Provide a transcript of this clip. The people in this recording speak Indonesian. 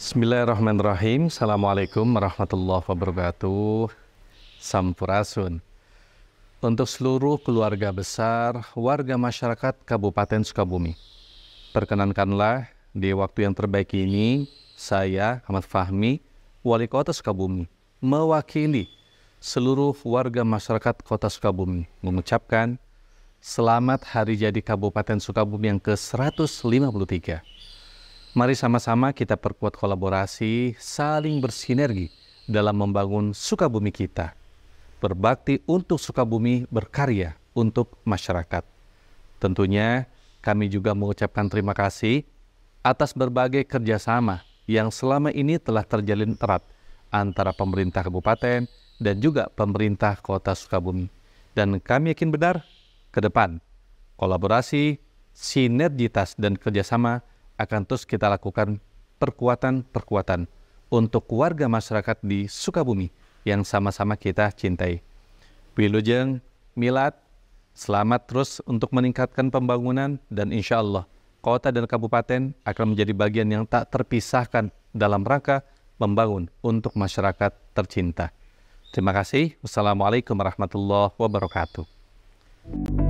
Bismillahirrahmanirrahim. Assalamualaikum warahmatullahi wabarakatuh. Sampurasun. Untuk seluruh keluarga besar, warga masyarakat Kabupaten Sukabumi. Perkenankanlah di waktu yang terbaik ini, saya Ahmad Fahmi, Wali Kota Sukabumi, mewakili seluruh warga masyarakat Kota Sukabumi mengucapkan selamat hari jadi Kabupaten Sukabumi yang ke-153. Mari sama-sama kita perkuat kolaborasi, saling bersinergi dalam membangun Sukabumi kita. Berbakti untuk Sukabumi, berkarya untuk masyarakat. Tentunya kami juga mengucapkan terima kasih atas berbagai kerjasama yang selama ini telah terjalin erat antara pemerintah kabupaten dan juga pemerintah kota Sukabumi. Dan kami yakin benar, ke depan, kolaborasi, sinergitas, dan kerjasama – akan terus kita lakukan perkuatan-perkuatan untuk warga masyarakat di Sukabumi yang sama-sama kita cintai. Wilujeng, Milat, selamat terus untuk meningkatkan pembangunan dan insya Allah kota dan kabupaten akan menjadi bagian yang tak terpisahkan dalam rangka membangun untuk masyarakat tercinta. Terima kasih. Wassalamualaikum warahmatullahi wabarakatuh.